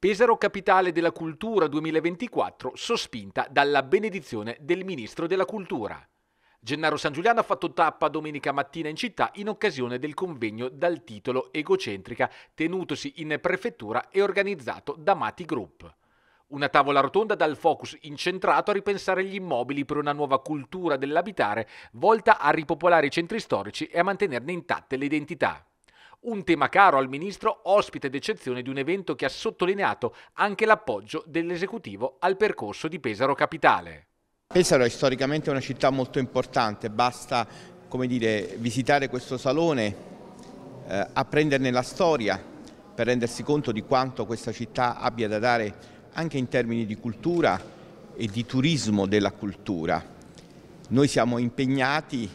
Pesaro capitale della cultura 2024 sospinta dalla benedizione del ministro della cultura. Gennaro San Giuliano ha fatto tappa domenica mattina in città in occasione del convegno dal titolo Egocentrica tenutosi in prefettura e organizzato da Mati Group. Una tavola rotonda dal focus incentrato a ripensare gli immobili per una nuova cultura dell'abitare volta a ripopolare i centri storici e a mantenerne intatte le identità un tema caro al ministro, ospite d'eccezione di un evento che ha sottolineato anche l'appoggio dell'esecutivo al percorso di Pesaro Capitale. Pesaro è storicamente una città molto importante, basta dire, visitare questo salone, eh, apprenderne la storia per rendersi conto di quanto questa città abbia da dare anche in termini di cultura e di turismo della cultura. Noi siamo impegnati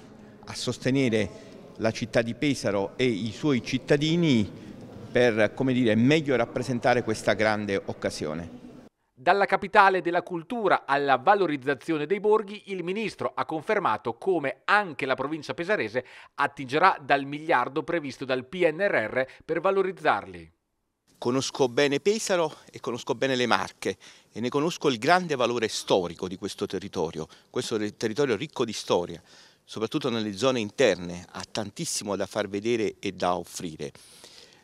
a sostenere la città di Pesaro e i suoi cittadini per dire, meglio rappresentare questa grande occasione. Dalla capitale della cultura alla valorizzazione dei borghi, il ministro ha confermato come anche la provincia pesarese attingerà dal miliardo previsto dal PNRR per valorizzarli. Conosco bene Pesaro e conosco bene le Marche e ne conosco il grande valore storico di questo territorio, questo territorio ricco di storia soprattutto nelle zone interne, ha tantissimo da far vedere e da offrire.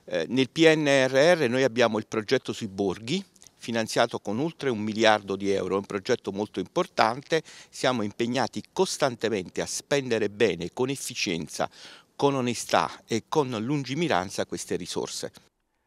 Eh, nel PNRR noi abbiamo il progetto sui borghi, finanziato con oltre un miliardo di euro, è un progetto molto importante, siamo impegnati costantemente a spendere bene, con efficienza, con onestà e con lungimiranza queste risorse.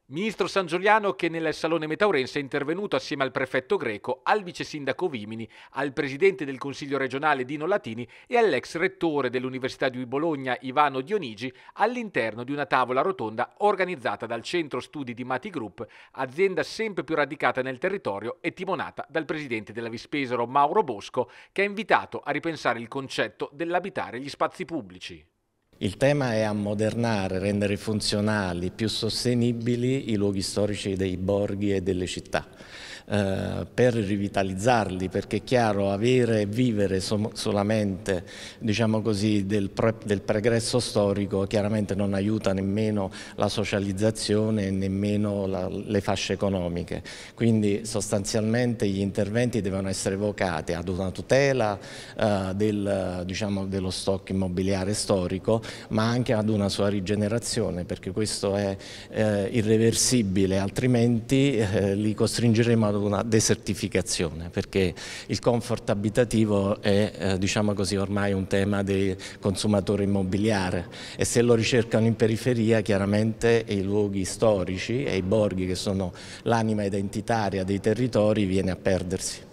Ministro San Giuliano che nel Salone Metaurense è intervenuto assieme al prefetto greco, al vice sindaco Vimini, al presidente del Consiglio regionale Dino Latini e all'ex rettore dell'Università di Bologna Ivano Dionigi all'interno di una tavola rotonda organizzata dal Centro Studi di Mati Group, azienda sempre più radicata nel territorio e timonata dal presidente della Vispesero Mauro Bosco, che ha invitato a ripensare il concetto dell'abitare gli spazi pubblici. Il tema è ammodernare, rendere funzionali, più sostenibili i luoghi storici dei borghi e delle città. Eh, per rivitalizzarli, perché è chiaro avere e vivere so solamente diciamo così, del, pre del, pregresso storico chiaramente non aiuta nemmeno la socializzazione e nemmeno la, le fasce economiche. Quindi sostanzialmente gli interventi devono essere vocati ad una tutela eh, del, diciamo, dello stock immobiliare storico, ma anche ad una sua rigenerazione, perché questo è eh, irreversibile, altrimenti eh, li costringeremo ad ad una desertificazione perché il comfort abitativo è eh, diciamo così, ormai un tema del consumatore immobiliare e se lo ricercano in periferia chiaramente i luoghi storici e i borghi che sono l'anima identitaria dei territori viene a perdersi.